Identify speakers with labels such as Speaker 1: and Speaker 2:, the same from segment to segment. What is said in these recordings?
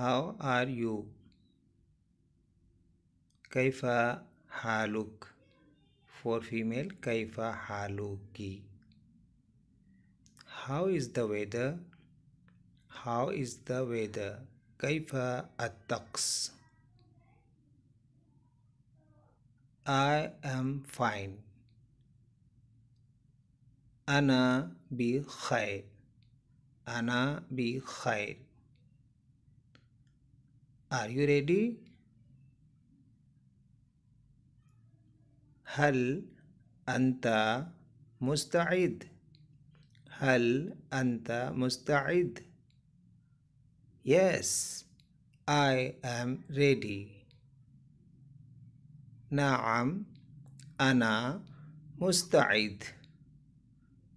Speaker 1: How are you? Kaifa haluk. For female, Kaifa haluki. How is the weather? How is the weather? Kaifa attaqs. I am fine. Ana bi khair. Ana bi khair. Are you ready? هل أنت مستعد؟ هل أنت مستعد؟ Yes, I am ready. نعم أنا مستعد.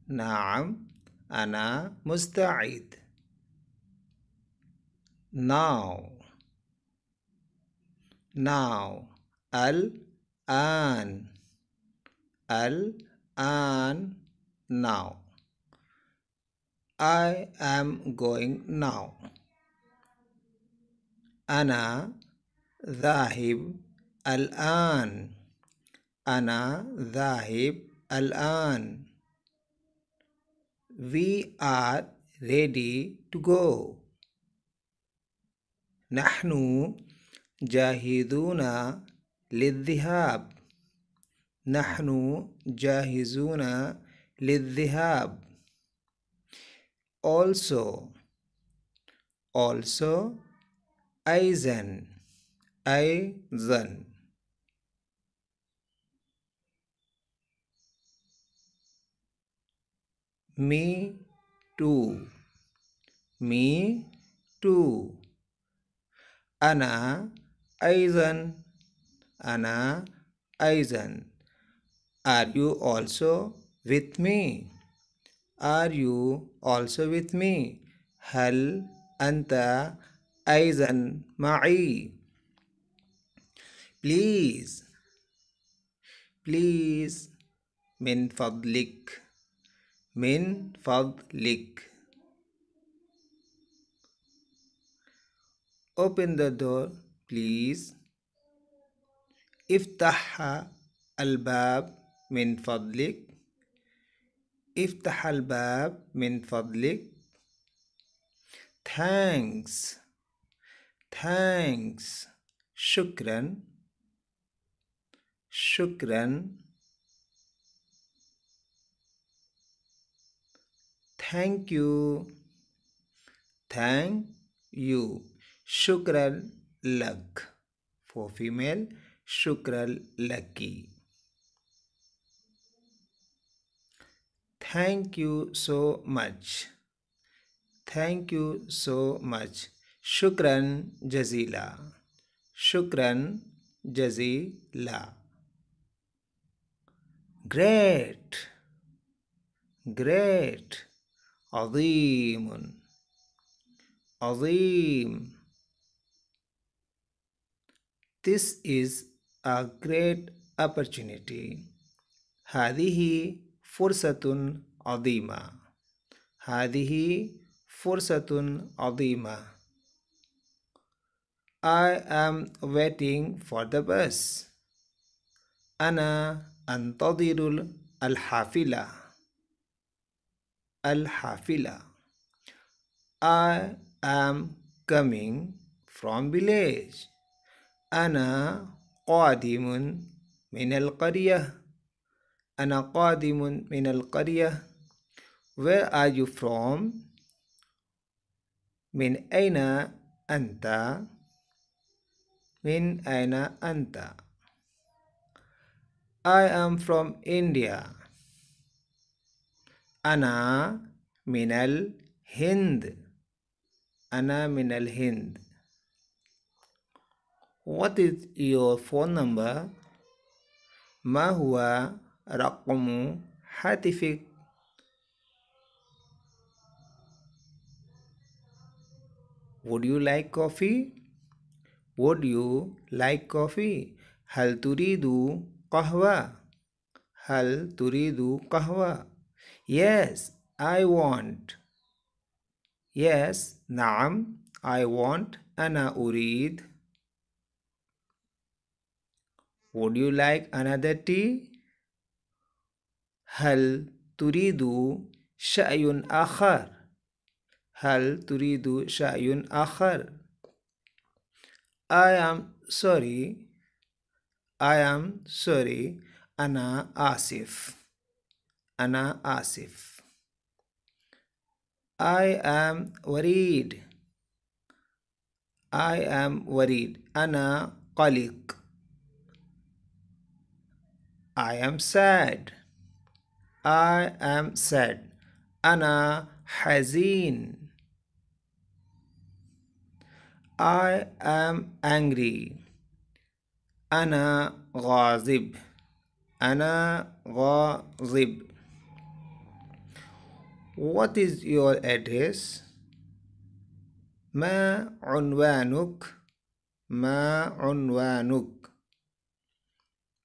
Speaker 1: نعم أنا مستعد. Now now al an al an now I am going now al ذاهب الآن أنا ذاهب الآن We are ready to go نحن जाहिदूना लिदिहाब नहनु जाहिजूना लिदिहाब also also Aizen Aizen me too me too अना Aizen. Anna Aizen. Are you also with me? Are you also with me? Hal Anta Aizen Ma'i. Please. Please. Min Fadlik. Min Fadlik. Open the door please iftaha albab min fadlik iftaha albab min fadlik thanks thanks shukran shukran thank you thank you shukran luck. For female, Shukral Lucky. Thank you so much. Thank you so much. Shukran Jazila. Shukran Jazila. Great. Great. Azimun. Azim. This is a great opportunity. هذه fursatun adima. هذه fursatun adima. I am waiting for the bus. Ana أنتظر alhafila. Alhafila. I am coming from village. أنا قادم من القرية أنا قادم من القرية Where are you from? من أين أنت؟ من أين أنت؟ I am from India. أنا من الهند. أنا من الهند. what is your phone number ما هو رقم هاتفك would you like coffee would you like coffee هل تريد قهوة هل تريد قهوة yes I want yes نعم I want أنا أريد would you like another tea? هل تريد شأي آخر؟ هل تريد شأي آخر؟ I am sorry. I am sorry. أنا آسف. أنا آسف. I am worried. I am worried. أنا قلق. I am sad. I am sad. Ana hazin. I am angry. Ana ghazib. Ana ghazib. What is your address? ما عنوانك؟ ما عنوانك؟